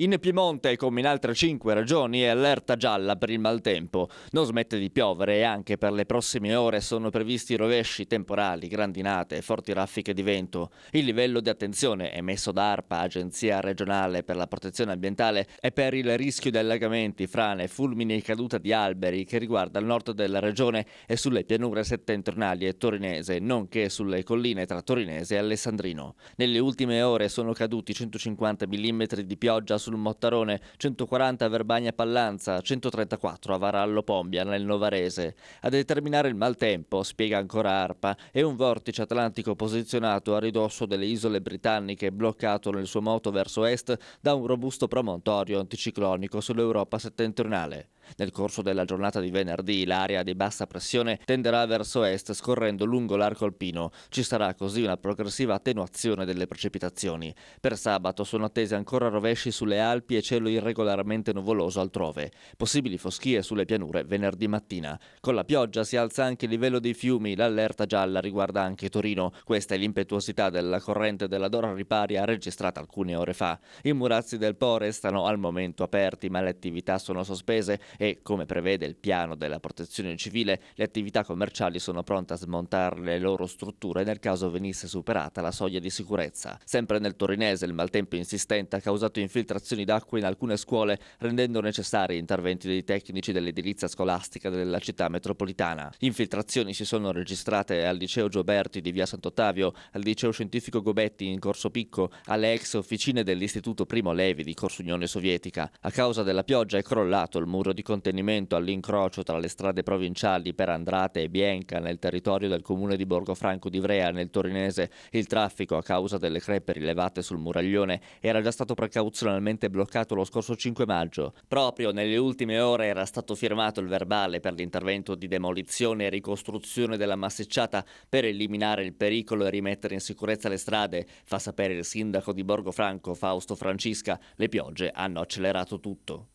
In Piemonte, come in altre 5 regioni, è allerta gialla per il maltempo. Non smette di piovere e anche per le prossime ore sono previsti rovesci temporali, grandinate forti raffiche di vento. Il livello di attenzione emesso da ARPA, Agenzia regionale per la protezione ambientale, è per il rischio di allagamenti, frane, fulmini e caduta di alberi che riguarda il nord della regione e sulle pianure settentrionali e torinese, nonché sulle colline tra torinese e alessandrino. Nelle ultime ore sono caduti 150 mm di pioggia su sul Mottarone, 140 a Verbagna Pallanza, 134 a Varallo Pombia nel Novarese. A determinare il maltempo, spiega ancora ARPA, è un vortice atlantico posizionato a ridosso delle isole britanniche bloccato nel suo moto verso est da un robusto promontorio anticiclonico sull'Europa settentrionale. Nel corso della giornata di venerdì l'area di bassa pressione tenderà verso est scorrendo lungo l'arco alpino. Ci sarà così una progressiva attenuazione delle precipitazioni. Per sabato sono attesi ancora rovesci sulle sulle Alpi e cielo irregolarmente nuvoloso altrove. Possibili foschie sulle pianure venerdì mattina. Con la pioggia si alza anche il livello dei fiumi, l'allerta gialla riguarda anche Torino. Questa è l'impetuosità della corrente della Dora Riparia registrata alcune ore fa. I murazzi del Po restano al momento aperti, ma le attività sono sospese e, come prevede il piano della protezione civile, le attività commerciali sono pronte a smontare le loro strutture nel caso venisse superata la soglia di sicurezza. Sempre nel torinese il maltempo insistente ha causato infiltrazioni confiscazioni d'acqua in alcune scuole, rendendo necessari interventi dei tecnici dell'edilizia scolastica della città metropolitana. Infiltrazioni si sono registrate al liceo Gioberti di via Sant'Ottavio, al liceo scientifico Gobetti in Corso Picco, alle ex officine dell'istituto Primo Levi di Corso Unione Sovietica. A causa della pioggia è crollato il muro di contenimento all'incrocio tra le strade provinciali per Andrate e Bianca nel territorio del comune di Borgofranco di Ivrea nel Torinese. Il traffico a causa delle crepe rilevate sul muraglione era già stato precauzionalmente definitivamente bloccato lo scorso 5 maggio. Proprio nelle ultime ore era stato firmato il verbale per l'intervento di demolizione e ricostruzione della massicciata per eliminare il pericolo e rimettere in sicurezza le strade, fa sapere il sindaco di Borgo Franco, Fausto Francisca. Le piogge hanno accelerato tutto.